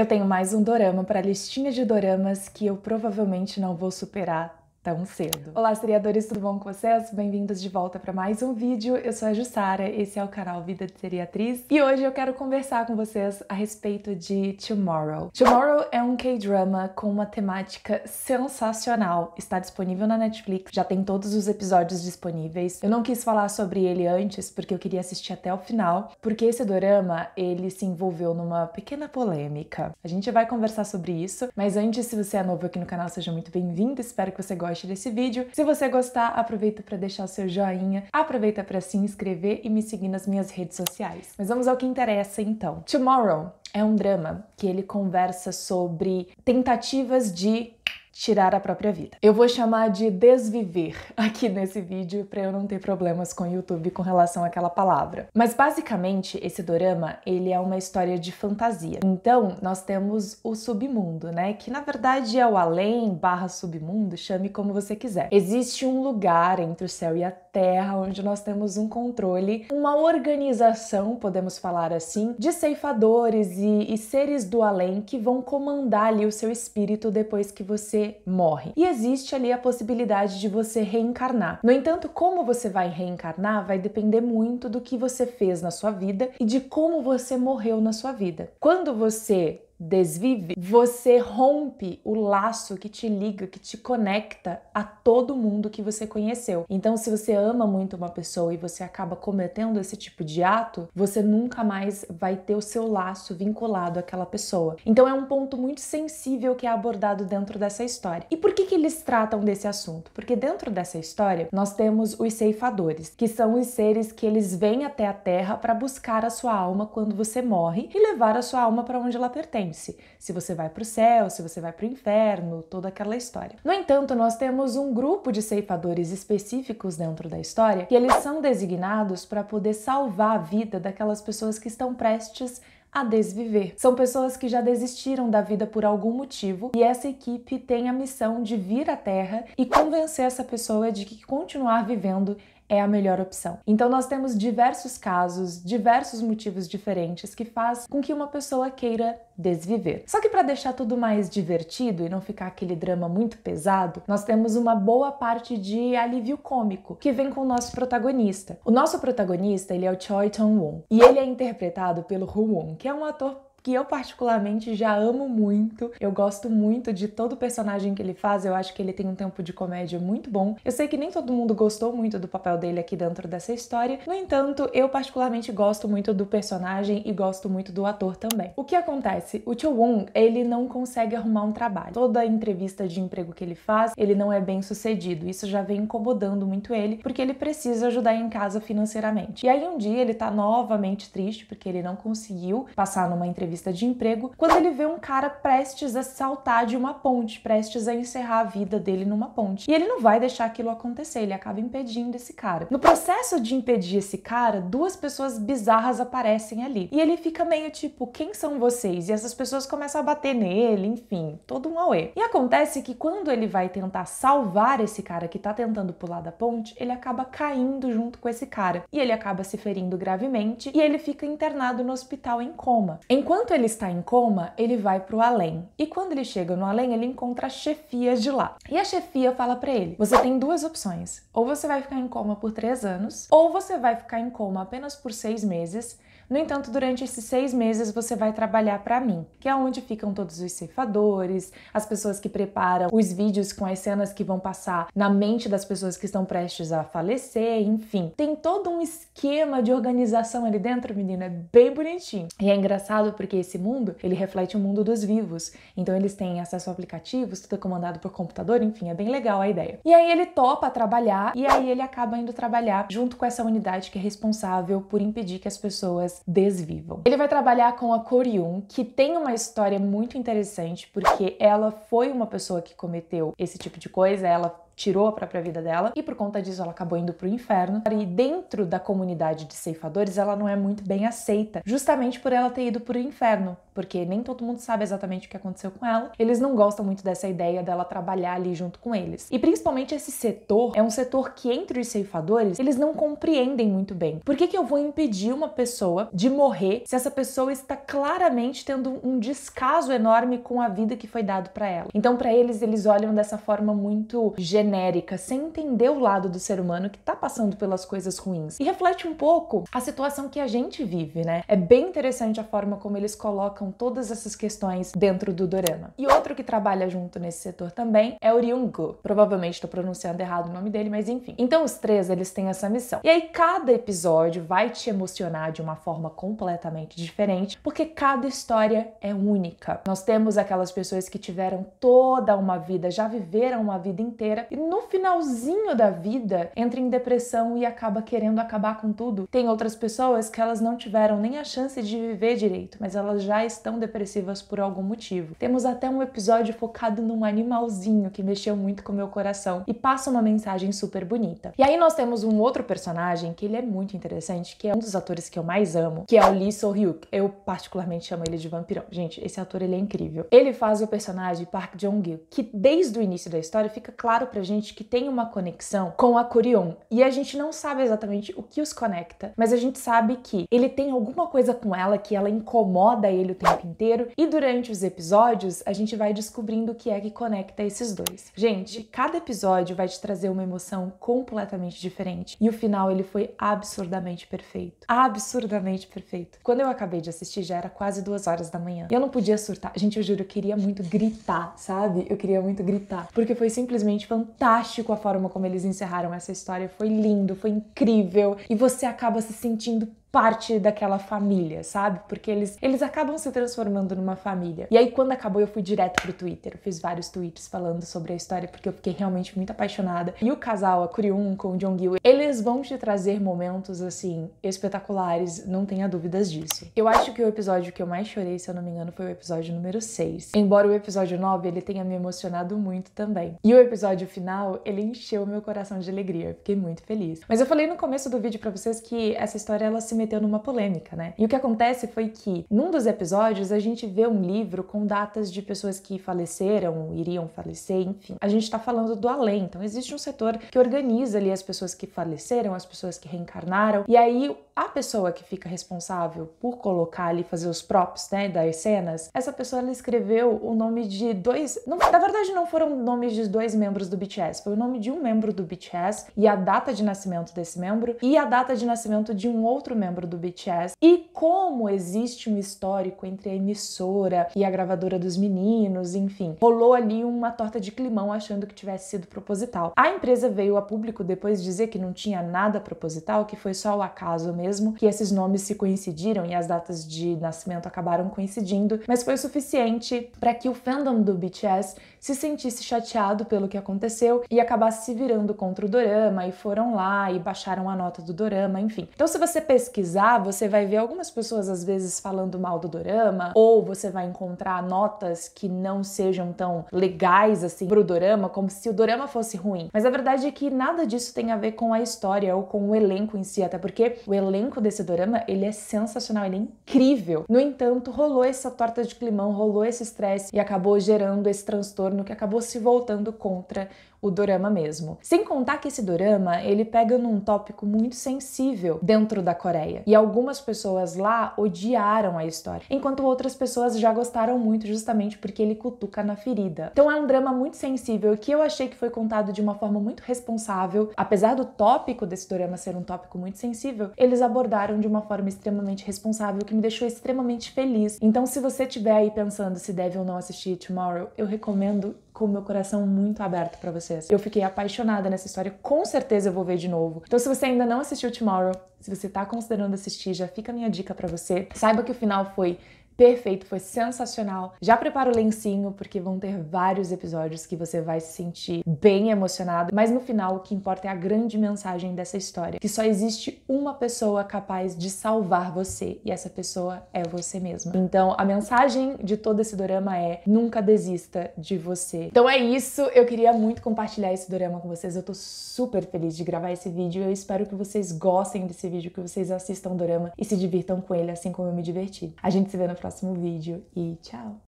Eu tenho mais um dorama para a listinha de doramas que eu provavelmente não vou superar tão cedo. Olá, seriadores, tudo bom com vocês? Bem-vindos de volta para mais um vídeo. Eu sou a Jussara, esse é o canal Vida de Seriatriz e hoje eu quero conversar com vocês a respeito de Tomorrow. Tomorrow é um K-drama com uma temática sensacional. Está disponível na Netflix, já tem todos os episódios disponíveis. Eu não quis falar sobre ele antes porque eu queria assistir até o final, porque esse dorama, ele se envolveu numa pequena polêmica. A gente vai conversar sobre isso, mas antes, se você é novo aqui no canal, seja muito bem-vindo. Espero que você goste desse vídeo. Se você gostar, aproveita para deixar o seu joinha, aproveita para se inscrever e me seguir nas minhas redes sociais. Mas vamos ao que interessa então. Tomorrow é um drama que ele conversa sobre tentativas de tirar a própria vida. Eu vou chamar de desviver aqui nesse vídeo para eu não ter problemas com o YouTube com relação àquela palavra. Mas basicamente esse dorama, ele é uma história de fantasia. Então, nós temos o submundo, né, que na verdade é o além barra submundo, chame como você quiser. Existe um lugar entre o céu e a terra onde nós temos um controle, uma organização, podemos falar assim, de ceifadores e, e seres do além que vão comandar ali o seu espírito depois que você você morre. E existe ali a possibilidade de você reencarnar. No entanto, como você vai reencarnar vai depender muito do que você fez na sua vida e de como você morreu na sua vida. Quando você desvive, você rompe o laço que te liga, que te conecta a todo mundo que você conheceu. Então, se você ama muito uma pessoa e você acaba cometendo esse tipo de ato, você nunca mais vai ter o seu laço vinculado àquela pessoa. Então, é um ponto muito sensível que é abordado dentro dessa história. E por que, que eles tratam desse assunto? Porque dentro dessa história, nós temos os ceifadores, que são os seres que eles vêm até a Terra para buscar a sua alma quando você morre e levar a sua alma para onde ela pertence lembre-se, se você vai para o céu, se você vai para o inferno, toda aquela história. No entanto, nós temos um grupo de ceifadores específicos dentro da história que eles são designados para poder salvar a vida daquelas pessoas que estão prestes a desviver. São pessoas que já desistiram da vida por algum motivo e essa equipe tem a missão de vir à Terra e convencer essa pessoa de que continuar vivendo é a melhor opção. Então nós temos diversos casos, diversos motivos diferentes que faz com que uma pessoa queira desviver. Só que para deixar tudo mais divertido e não ficar aquele drama muito pesado, nós temos uma boa parte de alívio cômico que vem com o nosso protagonista. O nosso protagonista, ele é o Choi Tong won e ele é interpretado pelo Hu Won, que é um ator que eu particularmente já amo muito. Eu gosto muito de todo personagem que ele faz, eu acho que ele tem um tempo de comédia muito bom. Eu sei que nem todo mundo gostou muito do papel dele aqui dentro dessa história, no entanto, eu particularmente gosto muito do personagem e gosto muito do ator também. O que acontece? O Cho Won, ele não consegue arrumar um trabalho. Toda entrevista de emprego que ele faz, ele não é bem sucedido. Isso já vem incomodando muito ele, porque ele precisa ajudar em casa financeiramente. E aí um dia ele tá novamente triste porque ele não conseguiu passar numa entrevista entrevista de emprego quando ele vê um cara prestes a saltar de uma ponte, prestes a encerrar a vida dele numa ponte. E ele não vai deixar aquilo acontecer, ele acaba impedindo esse cara. No processo de impedir esse cara, duas pessoas bizarras aparecem ali. E ele fica meio tipo, quem são vocês? E essas pessoas começam a bater nele, enfim, todo um auê. E acontece que quando ele vai tentar salvar esse cara que tá tentando pular da ponte, ele acaba caindo junto com esse cara. E ele acaba se ferindo gravemente e ele fica internado no hospital em coma. Enquanto Enquanto ele está em coma, ele vai para o além. E quando ele chega no além, ele encontra a Chefia de lá. E a chefia fala para ele: você tem duas opções. Ou você vai ficar em coma por três anos, ou você vai ficar em coma apenas por seis meses no entanto, durante esses seis meses você vai trabalhar para mim, que é onde ficam todos os ceifadores, as pessoas que preparam os vídeos com as cenas que vão passar na mente das pessoas que estão prestes a falecer, enfim. Tem todo um esquema de organização ali dentro, menina, é bem bonitinho. E é engraçado porque esse mundo, ele reflete o mundo dos vivos. Então eles têm acesso a aplicativos, tudo é comandado por computador, enfim, é bem legal a ideia. E aí ele topa trabalhar e aí ele acaba indo trabalhar junto com essa unidade que é responsável por impedir que as pessoas desvivam. Ele vai trabalhar com a Corium, que tem uma história muito interessante, porque ela foi uma pessoa que cometeu esse tipo de coisa, ela tirou a própria vida dela e por conta disso ela acabou indo pro inferno. E dentro da comunidade de ceifadores ela não é muito bem aceita, justamente por ela ter ido pro inferno, porque nem todo mundo sabe exatamente o que aconteceu com ela. Eles não gostam muito dessa ideia dela trabalhar ali junto com eles. E principalmente esse setor é um setor que entre os ceifadores eles não compreendem muito bem. Por que que eu vou impedir uma pessoa de morrer se essa pessoa está claramente tendo um descaso enorme com a vida que foi dado para ela. Então, para eles, eles olham dessa forma muito genérica, sem entender o lado do ser humano que está passando pelas coisas ruins. E reflete um pouco a situação que a gente vive, né? É bem interessante a forma como eles colocam todas essas questões dentro do dorama. E outro que trabalha junto nesse setor também é o ryung Provavelmente estou pronunciando errado o nome dele, mas enfim. Então, os três, eles têm essa missão. E aí, cada episódio vai te emocionar de uma forma forma completamente diferente, porque cada história é única. Nós temos aquelas pessoas que tiveram toda uma vida, já viveram uma vida inteira e no finalzinho da vida entra em depressão e acaba querendo acabar com tudo. Tem outras pessoas que elas não tiveram nem a chance de viver direito, mas elas já estão depressivas por algum motivo. Temos até um episódio focado num animalzinho que mexeu muito com meu coração e passa uma mensagem super bonita. E aí nós temos um outro personagem que ele é muito interessante, que é um dos atores que eu mais amo amo, que é o Lee So-hyuk. Eu particularmente chamo ele de vampirão. Gente, esse ator ele é incrível. Ele faz o personagem Park Jong-il, que desde o início da história fica claro pra gente que tem uma conexão com a Kurion. E a gente não sabe exatamente o que os conecta, mas a gente sabe que ele tem alguma coisa com ela que ela incomoda ele o tempo inteiro e durante os episódios a gente vai descobrindo o que é que conecta esses dois. Gente, cada episódio vai te trazer uma emoção completamente diferente e o final ele foi absurdamente perfeito. Absurdamente perfeito. Quando eu acabei de assistir, já era quase duas horas da manhã. E eu não podia surtar. Gente, eu juro, eu queria muito gritar, sabe? Eu queria muito gritar. Porque foi simplesmente fantástico a forma como eles encerraram essa história. Foi lindo, foi incrível. E você acaba se sentindo parte daquela família, sabe? Porque eles, eles acabam se transformando numa família. E aí, quando acabou, eu fui direto pro Twitter. Eu fiz vários tweets falando sobre a história, porque eu fiquei realmente muito apaixonada. E o casal, a Kuryun com o jong eles vão te trazer momentos, assim, espetaculares, não tenha dúvidas disso. Eu acho que o episódio que eu mais chorei, se eu não me engano, foi o episódio número 6. Embora o episódio 9, ele tenha me emocionado muito também. E o episódio final, ele encheu meu coração de alegria. Eu fiquei muito feliz. Mas eu falei no começo do vídeo para vocês que essa história, ela se meteu numa polêmica, né? E o que acontece foi que, num dos episódios, a gente vê um livro com datas de pessoas que faleceram, iriam falecer, enfim. A gente está falando do além, então existe um setor que organiza ali as pessoas que faleceram, as pessoas que reencarnaram, e aí a pessoa que fica responsável por colocar ali, fazer os props, né, das cenas, essa pessoa ela escreveu o nome de dois. Não, na verdade, não foram nomes de dois membros do BTS, foi o nome de um membro do BTS e a data de nascimento desse membro e a data de nascimento de um outro membro membro do BTS, e como existe um histórico entre a emissora e a gravadora dos meninos, enfim, rolou ali uma torta de climão achando que tivesse sido proposital. A empresa veio a público depois dizer que não tinha nada proposital, que foi só o acaso mesmo, que esses nomes se coincidiram e as datas de nascimento acabaram coincidindo, mas foi suficiente para que o fandom do BTS se sentisse chateado pelo que aconteceu e acabasse se virando contra o dorama e foram lá e baixaram a nota do dorama, enfim. Então se você pesquisa pesquisar, você vai ver algumas pessoas às vezes falando mal do dorama, ou você vai encontrar notas que não sejam tão legais assim pro dorama, como se o dorama fosse ruim. Mas a verdade é que nada disso tem a ver com a história ou com o elenco em si, até porque o elenco desse dorama, ele é sensacional, ele é incrível. No entanto, rolou essa torta de climão, rolou esse estresse e acabou gerando esse transtorno que acabou se voltando contra o dorama mesmo. Sem contar que esse dorama, ele pega num tópico muito sensível dentro da Coreia. E algumas pessoas lá odiaram a história, enquanto outras pessoas já gostaram muito justamente porque ele cutuca na ferida. Então é um drama muito sensível que eu achei que foi contado de uma forma muito responsável, apesar do tópico desse dorama ser um tópico muito sensível, eles abordaram de uma forma extremamente responsável que me deixou extremamente feliz. Então se você estiver aí pensando se deve ou não assistir Tomorrow, eu recomendo com meu coração muito aberto para vocês. Eu fiquei apaixonada nessa história, com certeza eu vou ver de novo. Então, se você ainda não assistiu Tomorrow, se você tá considerando assistir, já fica a minha dica para você. Saiba que o final foi perfeito, foi sensacional. Já prepara o lencinho, porque vão ter vários episódios que você vai se sentir bem emocionado, mas no final o que importa é a grande mensagem dessa história, que só existe uma pessoa capaz de salvar você, e essa pessoa é você mesma. Então, a mensagem de todo esse dorama é: nunca desista de você. Então é isso, eu queria muito compartilhar esse dorama com vocês. Eu tô super feliz de gravar esse vídeo. Eu espero que vocês gostem desse vídeo, que vocês assistam o dorama e se divirtam com ele assim como eu me diverti. A gente se vê no próximo próximo vídeo e tchau!